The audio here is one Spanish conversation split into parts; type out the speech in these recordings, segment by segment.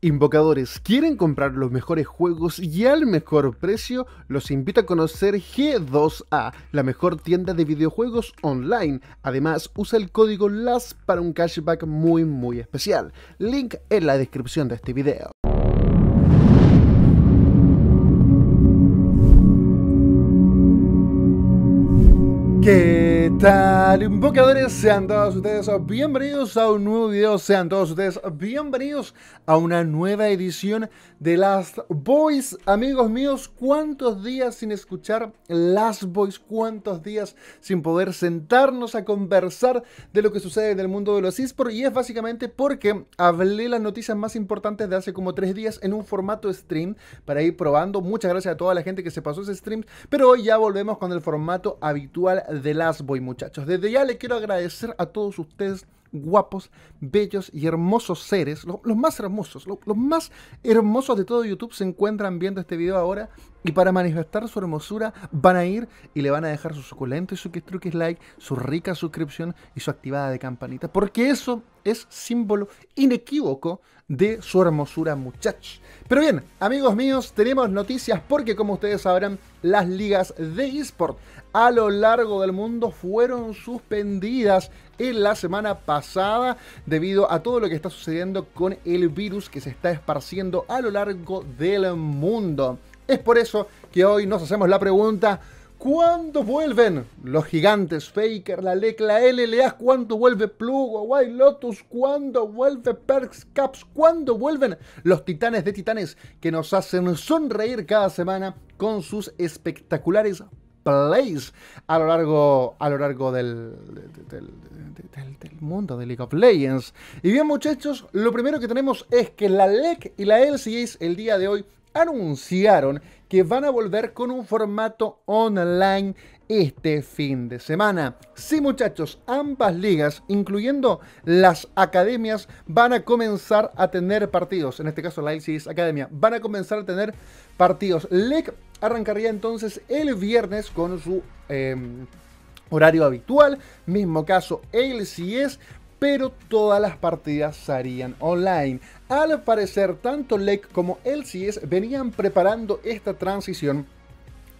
Invocadores, ¿quieren comprar los mejores juegos y al mejor precio? Los invito a conocer G2A, la mejor tienda de videojuegos online. Además, usa el código LAS para un cashback muy muy especial. Link en la descripción de este video. ¿Qué? tal, invocadores? Sean todos ustedes bienvenidos a un nuevo video, sean todos ustedes bienvenidos a una nueva edición de Last Boys. Amigos míos, ¿cuántos días sin escuchar Last Boys? ¿Cuántos días sin poder sentarnos a conversar de lo que sucede en el mundo de los esports? Y es básicamente porque hablé las noticias más importantes de hace como tres días en un formato stream para ir probando. Muchas gracias a toda la gente que se pasó ese stream, pero hoy ya volvemos con el formato habitual de Last Voice muchachos. Desde ya le quiero agradecer a todos ustedes guapos, bellos y hermosos seres, los, más hermosos, los, más hermosos de todo YouTube se encuentran viendo este video ahora y para manifestar su hermosura van a ir y le van a dejar su suculento y su que like, su rica suscripción y su activada de campanita. Porque eso es símbolo inequívoco de su hermosura muchachos. Pero bien, amigos míos, tenemos noticias porque como ustedes sabrán, las ligas de eSport a lo largo del mundo fueron suspendidas en la semana pasada debido a todo lo que está sucediendo con el virus que se está esparciendo a lo largo del mundo. Es por eso que hoy nos hacemos la pregunta, ¿cuándo vuelven los gigantes Faker, la LEC, la LLA? ¿Cuándo vuelve Plugo, White Lotus? ¿Cuándo vuelve Perks Caps? ¿Cuándo vuelven los titanes de titanes que nos hacen sonreír cada semana con sus espectaculares a lo largo, a lo largo del, del, mundo de League of Legends. Y bien muchachos, lo primero que tenemos es que la LEC y la LCS el día de hoy anunciaron que van a volver con un formato online este fin de semana. Sí muchachos, ambas ligas, incluyendo las academias, van a comenzar a tener partidos. En este caso la LCS Academia, van a comenzar a tener partidos. LEC arrancaría entonces el viernes con su... Em, horario habitual, mismo caso LCS, pero todas las partidas serían online. Al parecer, tanto LEC como LCS venían preparando esta transición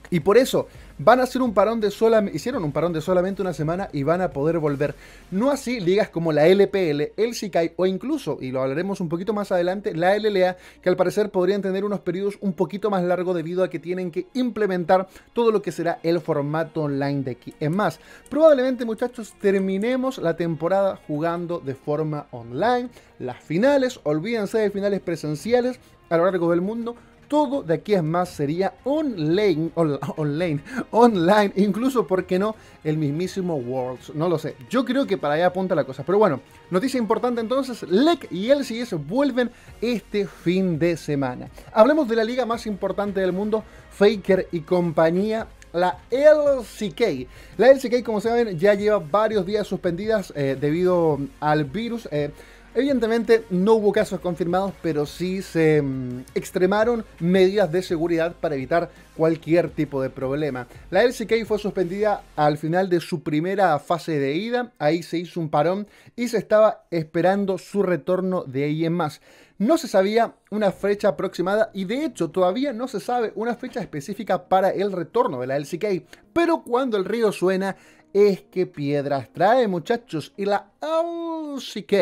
y por eso van a hacer un parón de solamente, hicieron un parón de solamente una semana y van a poder volver. No así ligas como la LPL, el Sikai o incluso, y lo hablaremos un poquito más adelante, la LLA, que al parecer podrían tener unos periodos un poquito más largos debido a que tienen que implementar todo lo que será el formato online de aquí. Es más, probablemente muchachos terminemos la temporada jugando de forma online. Las finales, olvídense de finales presenciales a lo largo del mundo todo de aquí es más sería online, online, online, incluso, ¿por qué no? El mismísimo Worlds, no lo sé. Yo creo que para allá apunta la cosa. Pero bueno, noticia importante entonces, LEC y LCS vuelven este fin de semana. Hablemos de la liga más importante del mundo, Faker y compañía, la LCK. La LCK, como saben, ya lleva varios días suspendidas eh, debido al virus. Eh, Evidentemente no hubo casos confirmados, pero sí se mm, extremaron medidas de seguridad para evitar cualquier tipo de problema. La LCK fue suspendida al final de su primera fase de ida, ahí se hizo un parón y se estaba esperando su retorno de ahí en más. No se sabía una fecha aproximada y de hecho todavía no se sabe una fecha específica para el retorno de la LCK, pero cuando el río suena es que piedras trae muchachos y la LCK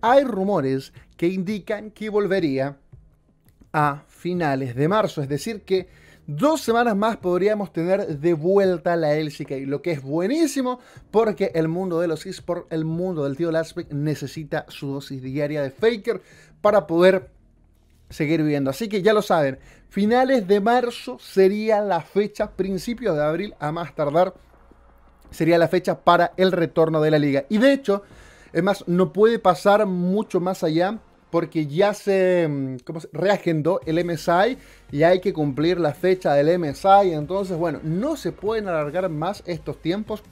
hay rumores que indican que volvería a finales de marzo. Es decir, que dos semanas más podríamos tener de vuelta la LCK, lo que es buenísimo porque el mundo de los esports, el mundo del tío Laspec necesita su dosis diaria de Faker para poder seguir viviendo. Así que ya lo saben, finales de marzo sería la fecha, principios de abril a más tardar, sería la fecha para el retorno de la liga. Y de hecho, es más, no puede pasar mucho más allá porque ya se, mm, reagendó el MSI y hay que cumplir la fecha del MSI. Entonces, bueno, no se pueden alargar más estos tiempos.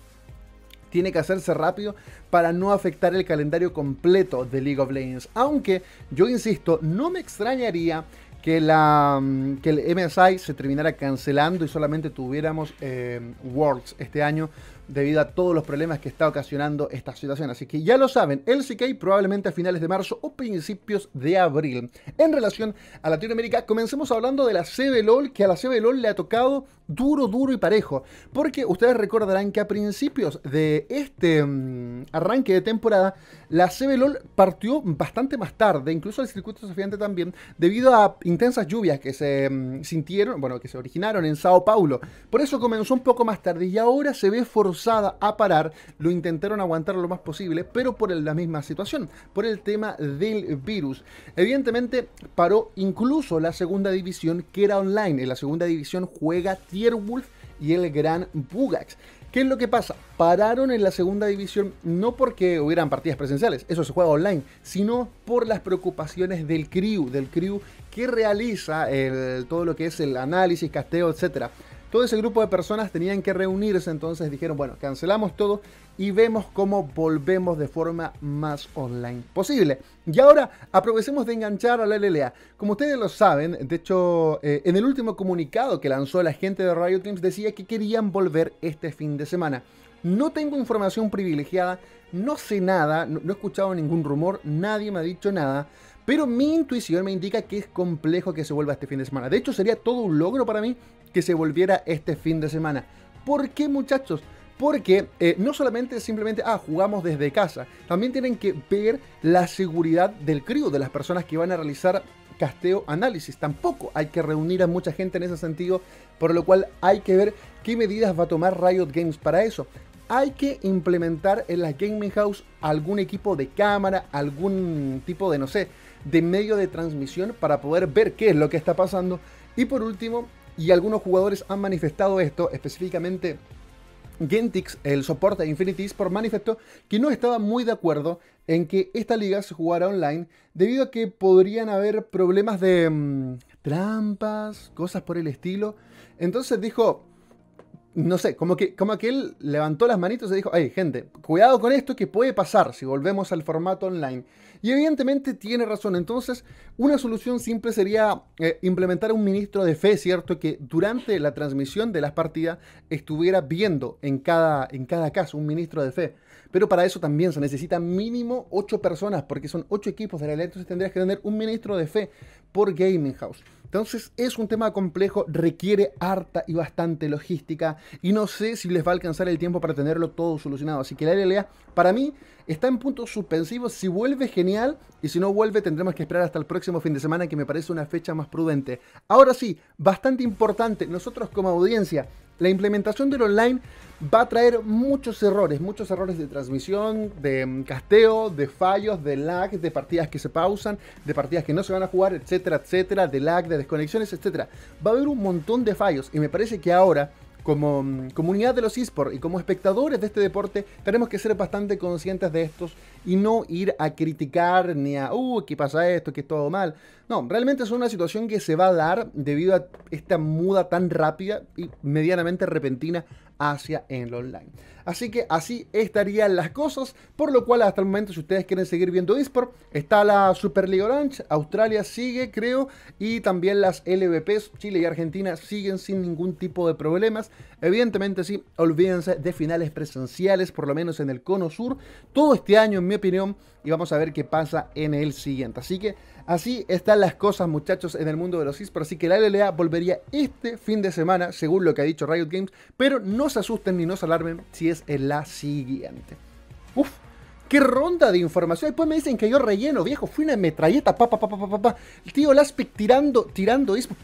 Tiene que hacerse rápido para no afectar el calendario completo de League of Legends. Aunque, yo insisto, no me extrañaría que, la, mm, el MSI se terminara cancelando y solamente tuviéramos eh, Worlds este año debido a todos los problemas que está ocasionando esta situación. Así que ya lo saben, el CK probablemente a finales de marzo o principios de abril. En relación a Latinoamérica, comencemos hablando de la CBLOL, que a la CBLOL le ha tocado duro, duro y parejo. Porque ustedes recordarán que a principios de este mm, arranque de temporada, la CBLOL partió bastante más tarde, incluso el circuito desafiante también, debido a intensas lluvias que se mm, sintieron, bueno, que se originaron en Sao Paulo. Por eso comenzó un poco más tarde y ahora se ve forzado a parar, lo intentaron aguantar lo más posible, pero por la misma situación, por el tema del virus. Evidentemente paró incluso la segunda división que era online. En la segunda división juega Tierwolf y el Gran Bugax. ¿Qué es lo que pasa? Pararon en la segunda división no porque hubieran partidas presenciales, eso se juega online, sino por las preocupaciones del crew del crew que realiza todo lo que es el análisis, casteo, etcétera todo ese grupo de personas tenían que reunirse, entonces dijeron, bueno, cancelamos todo y vemos cómo volvemos de forma más online posible. Y ahora aprovechemos de enganchar a la LLA. Como ustedes lo saben, de hecho, eh, en el último comunicado que lanzó la gente de Riot Games decía que querían volver este fin de semana. No tengo información privilegiada, no sé nada, no he escuchado ningún rumor, nadie me ha dicho nada. Pero mi intuición me indica que es complejo que se vuelva este fin de semana. De hecho, sería todo un logro para mí que se volviera este fin de semana. ¿Por qué, muchachos? Porque eh, no solamente simplemente, ah, jugamos desde casa, también tienen que ver la seguridad del crío de las personas que van a realizar casteo análisis. Tampoco hay que reunir a mucha gente en ese sentido, por lo cual hay que ver qué medidas va a tomar Riot Games para eso. Hay que implementar en las gaming house algún equipo de cámara, algún tipo de, no sé, de medio de transmisión para poder ver qué es lo que está pasando. Y por último, y algunos jugadores han manifestado esto, específicamente Gentix, el soporte de Infinity por manifestó que no estaba muy de acuerdo en que esta liga se jugara online debido a que podrían haber problemas de mm, trampas, cosas por el estilo. Entonces dijo, no sé, como que, como que él levantó las manitos y dijo, ay gente, cuidado con esto que puede pasar si volvemos al formato online. Y evidentemente tiene razón. Entonces, una solución simple sería eh, implementar un ministro de fe, ¿cierto? Que durante la transmisión de las partidas estuviera viendo en cada, en cada caso un ministro de fe. Pero para eso también se necesitan mínimo ocho personas, porque son ocho equipos de la ley, entonces tendrías que tener un ministro de fe por gaming house. Entonces es un tema complejo, requiere harta y bastante logística y no sé si les va a alcanzar el tiempo para tenerlo todo solucionado. Así que la LLA para mí Está en puntos suspensivos. Si vuelve, genial. Y si no vuelve, tendremos que esperar hasta el próximo fin de semana, que me parece una fecha más prudente. Ahora sí, bastante importante, nosotros como audiencia, la implementación del online va a traer muchos errores, muchos errores de transmisión, de mm, casteo, de fallos, de lag, de partidas que se pausan, de partidas que no se van a jugar, etcétera, etcétera, de lag, de desconexiones, etcétera. Va a haber un montón de fallos y me parece que ahora como mm, comunidad de los esports y como espectadores de este deporte, tenemos que ser bastante conscientes de estos y no ir a criticar ni a, uh, ¿qué pasa esto? que es todo mal? No, realmente es una situación que se va a dar debido a esta muda tan rápida y medianamente repentina hacia el online. Así que así estarían las cosas, por lo cual hasta el momento si ustedes quieren seguir viendo eSport, está la Super League Orange, Australia sigue creo, y también las LVPs, Chile y Argentina siguen sin ningún tipo de problemas. Evidentemente sí, olvídense de finales presenciales, por lo menos en el Cono Sur, todo este año en mi opinión, y vamos a ver qué pasa en el siguiente. Así que Así están las cosas, muchachos, en el mundo de los esports. Así que la LLA volvería este fin de semana, según lo que ha dicho Riot Games. Pero no se asusten ni no se alarmen si es en la siguiente. Uf, qué ronda de información. Después me dicen que yo relleno, viejo. Fui una metralleta, pa, pa, pa, pa, pa, pa. El tío Laspic tirando, tirando esports.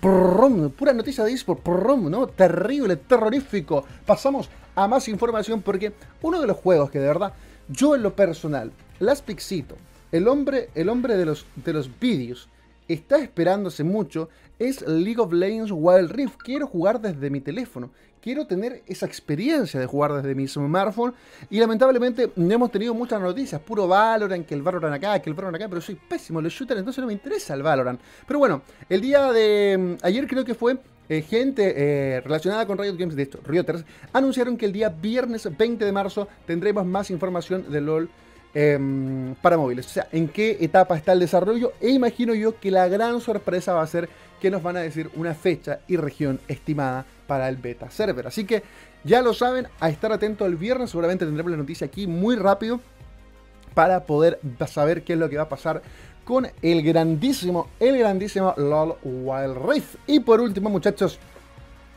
Pura noticia de esports, ¿no? Terrible, terrorífico. Pasamos a más información porque uno de los juegos que de verdad, yo en lo personal, Laspicito el hombre, el hombre de, los, de los vídeos está esperándose mucho es League of Legends Wild Rift. Quiero jugar desde mi teléfono. Quiero tener esa experiencia de jugar desde mi smartphone. Y lamentablemente no hemos tenido muchas noticias. Puro Valorant, que el Valorant acá, que el Valorant acá. Pero soy pésimo los shooters, entonces no me interesa el Valorant. Pero bueno, el día de mm, ayer creo que fue eh, gente eh, relacionada con Riot Games, de hecho, Rioters, anunciaron que el día viernes 20 de marzo tendremos más información de LOL Em, para móviles. O sea, en qué etapa está el desarrollo. E imagino yo que la gran sorpresa va a ser que nos van a decir una fecha y región estimada para el beta server. Así que ya lo saben, a estar atento el viernes. Seguramente tendremos la noticia aquí muy rápido para poder saber qué es lo que va a pasar con el grandísimo, el grandísimo LOL Wild Rift. Y por último, muchachos,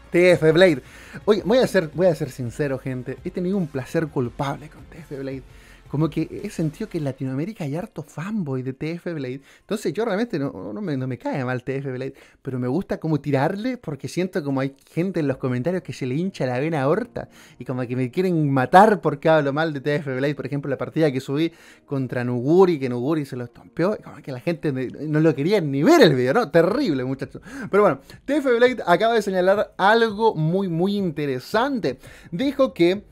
TF Blade. Oye, voy a ser, voy a ser sincero, gente. He tenido un placer culpable con TF Blade como que he sentido que en Latinoamérica hay harto fanboy de TF Blade. Entonces yo realmente no, me, no, me, cae mal TF Blade, pero me gusta como tirarle porque siento como hay gente en los comentarios que se le hincha la vena aorta y como que me quieren matar porque hablo mal de TF Blade. Por ejemplo, la partida que subí contra Nuguri, que Nuguri se lo estompeó, como que la gente no lo quería ni ver el video, ¿no? Terrible, muchachos. Pero bueno, TF Blade acaba de señalar algo muy, muy interesante. Dijo que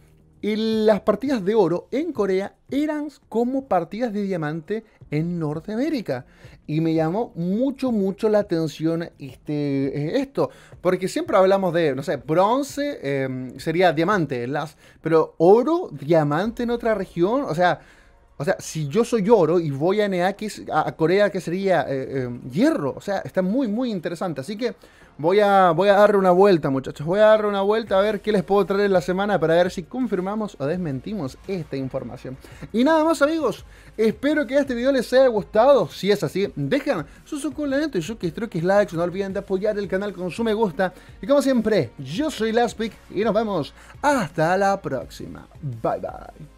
y las partidas de oro en Corea eran como partidas de diamante en Norteamérica. Y me llamó mucho, mucho la atención este, eh, esto. Porque siempre hablamos de, no sé, bronce em, sería diamante, las, pero oro, diamante en otra región. O sea, o sea, si yo soy oro y voy a NX, a, Corea, que sería eh, em, hierro. O sea, está muy, muy interesante. Así que Voy a, voy a darle una vuelta, muchachos. Voy a darle una vuelta a ver qué les puedo traer en la semana para ver si confirmamos o desmentimos esta información. Y nada más, amigos. Espero que este video les haya gustado. Si es así, dejan sus suculento y likes. No olviden de apoyar el canal con su me gusta. Y como siempre, yo soy Laspic y nos vemos hasta la próxima. Bye bye.